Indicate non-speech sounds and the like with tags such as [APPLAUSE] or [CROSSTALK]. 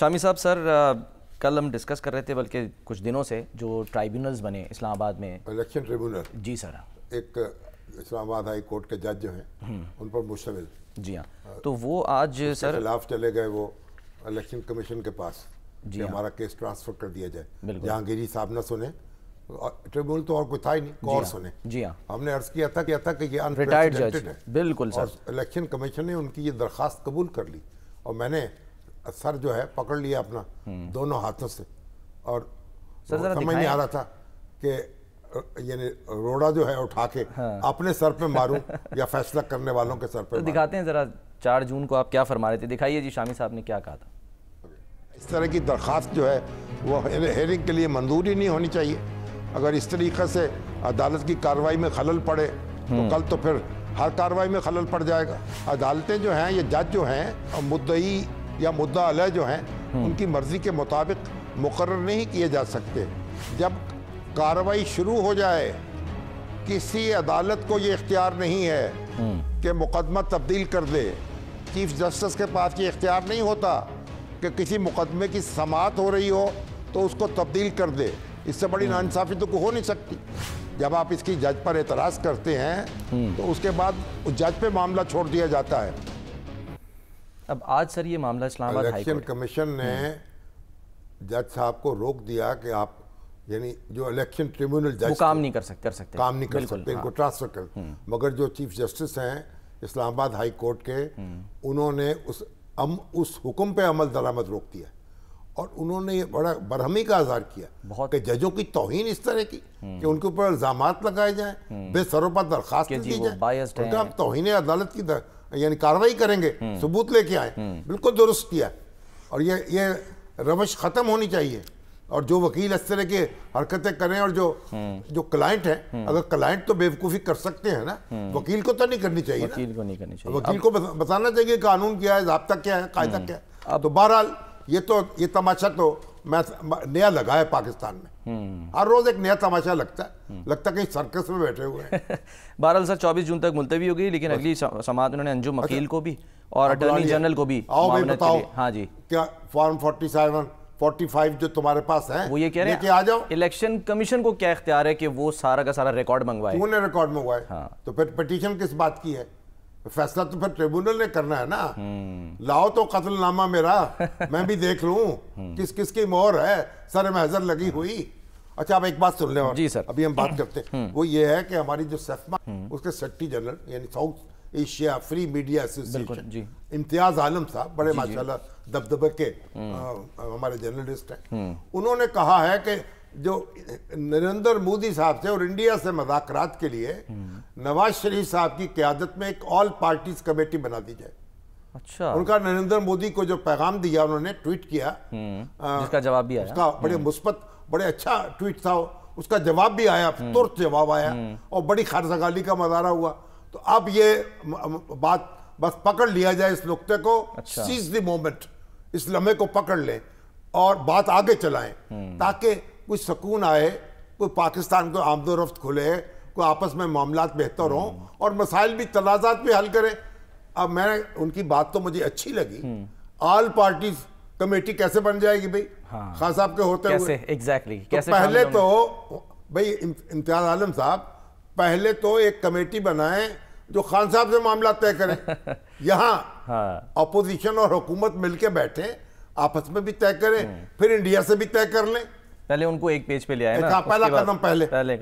शामी साहब सर कल हम डिस्कस कर रहे थे बल्कि कुछ दिनों से जो ट्राइब्यूनल्स बने इस्लामाबाद में इलेक्शन ट्रिब्यूनल जी सर एक इस्लामाबाद हाई कोर्ट के जज जो हैं हम्म। उन पर मुश्तमिल जी हाँ तो वो आज सर खिलाफ चले गए वो इलेक्शन कमीशन के पास जी हाँ। हमारा केस ट्रांसफर कर दिया जाए जहांगीरी साहब ना सुने ट्रिब्यूनल तो और कोई था ही नहीं और हाँ। सुने जी हाँ हमने अर्ज किया था किया था कि ये अनरिटायर्ड जज है बिल्कुल सर इलेक्शन कमीशन ने उनकी ये दरखास्त कबूल कर ली और मैंने सर जो है पकड़ लिया अपना हम्म। दोनों हाथों से और समझ नहीं आ रहा था कि यानी रोड़ा जो है उठा के हाँ। अपने सर पे मारूं [LAUGHS] या फैसला करने वालों के सर पे तो दिखाते हैं ज़रा चार जून को आप क्या फरमा रहे थे दिखाइए जी शामी साहब ने क्या कहा था इस तरह की दरख्वास्त जो है वो हेयरिंग के लिए मंजूर ही नहीं होनी चाहिए अगर इस तरीके से अदालत की कार्रवाई में खलल पड़े तो हम्म। कल तो फिर हर कार्रवाई में खलल पड़ जाएगा अदालतें जो हैं ये जज जो हैं मुद्दई या मुद्दा अलह जो हैं हम्म। उनकी मर्ज़ी के मुताबिक मुकर नहीं किए जा सकते जब कार्रवाई शुरू हो जाए किसी अदालत को ये इख्तियार नहीं है हम्म। कि मुकदमा तब्दील कर दे चीफ जस्टिस के पास ये इख्तियार नहीं होता कि किसी मुकदमे की समात हो रही हो तो उसको तब्दील कर दे इससे बड़ी हम्म। नासाफी तो हो नहीं सकती जब आप इसकी जज पर एतराज़ करते हैं तो उसके बाद उस जज पे मामला छोड़ दिया जाता है अब आज सर ये मामला इस्लामाबाद इलेक्शन कमीशन ने जज साहब को रोक दिया कि आप यानी जो इलेक्शन ट्रिब्यूनल जज काम नहीं कर सकते कर सकते काम नहीं कर सकते इनको ट्रांसफर हाँ। कर हम्म। मगर जो चीफ जस्टिस हैं इस्लामाबाद हाई कोर्ट के हम्म। उन्होंने उस अम, उस हुक्म पे अमल दरामद रोक दिया और उन्होंने ये बड़ा बरहमी का आज़ार किया कि जजों की तोहन इस तरह की हम्म। कि उनके ऊपर इल्ज़ाम लगाए जाए बेसरों पर दरख्वास्त दी जाए उनका तोहन अदालत की यानी कार्रवाई करेंगे हम्म। सबूत लेके आए हम्म। बिल्कुल दुरुस्त किया और ये ये रवश ख़त्म होनी चाहिए और जो वकील इस तरह की हरकतें करें और जो हम्म। जो क्लाइंट है अगर क्लाइंट तो बेवकूफ़ी कर सकते हैं ना वकील को तो नहीं करनी चाहिए वकील को नहीं करनी चाहिए वकील को बताना चाहिए कानून क्या है जबता क्या है कायदा क्या है तो बहरहाल ये तो ये तमाशा तो मैं नया लगा है पाकिस्तान में हम्म। हर रोज एक नया तमाशा लगता है लगता कहीं सर्कस में बैठे हुए हैं [LAUGHS] बहरहाल सर 24 जून तक मुलतवी हो गई लेकिन अगली अच्छा। समाज उन्होंने अंजुम अच्छा। अकील को भी और अटॉर्नी जनरल को भी आओ भाई बताओ हाँ जी क्या form forty seven forty five जो तुम्हारे पास है वो ये कह रहे हैं आ जाओ इलेक्शन कमीशन को क्या इख्तियार है कि वो सारा का सारा रिकॉर्ड मंगवाए उन्होंने रिकॉर्ड मंगवाए हाँ। तो फिर पटिशन किस बात की है फैसला तो फिर ट्रिब्यूनल ने करना है ना हम्म। लाओ तो कत्लनामा मेरा [LAUGHS] मैं भी देख लू हम्म। किस किस की मोहर है सर हजर लगी हुई अच्छा आप एक बात सुन ले जी सर अभी हम बात करते हैं हम्म। वो ये है कि हमारी जो सेफमा हम्म। उसके सेक्रेटरी जनरल यानी South Asia free media association Imtiaz Alam साहब बड़े माशाल्लाह दबदबे के हमारे जर्नलिस्ट हैं उन्होंने कहा है कि जो नरेंद्र मोदी साहब से और इंडिया से मजाक के लिए नवाज शरीफ साहब की क्यादत में एक ऑल पार्टीज कमेटी बना दी जाए अच्छा उनका नरेंद्र मोदी को जो पैगाम दिया उन्होंने ट्वीट किया हम्म, जिसका जवाब भी आया उसका बड़े हम्म। मुस्बत बड़े अच्छा ट्वीट था उसका जवाब भी आया हम्म। तुरंत जवाब आया और बड़ी खारसगाली का मजारा हुआ तो अब ये बात बस पकड़ लिया जाए इस नुकते को सीज द मोमेंट इस लम्हे को पकड़ लें और बात आगे चलाएं ताकि कोई सुकून आए कोई पाकिस्तान को आमदोरफ्त खुले कोई आपस में मामला बेहतर हों और मसाइल भी तनाजात भी हल करें अब मैं उनकी बात तो मुझे अच्छी लगी ऑल पार्टी कमेटी कैसे बन जाएगी भाई हाँ। खान साहब के होते कैसे हुए exactly, तो कैसे पहले तो भाई इम्तियाज आलम साहब पहले तो एक कमेटी बनाए जो खान साहब से मामला तय करें [LAUGHS] यहाँ अपोजिशन हाँ। और हुकूमत मिलके बैठे आपस में भी तय करें हम्म। फिर इंडिया से भी तय कर लें पहले उनको एक पेज पे ले आए ना हाँ, पहला कदम पहले पहले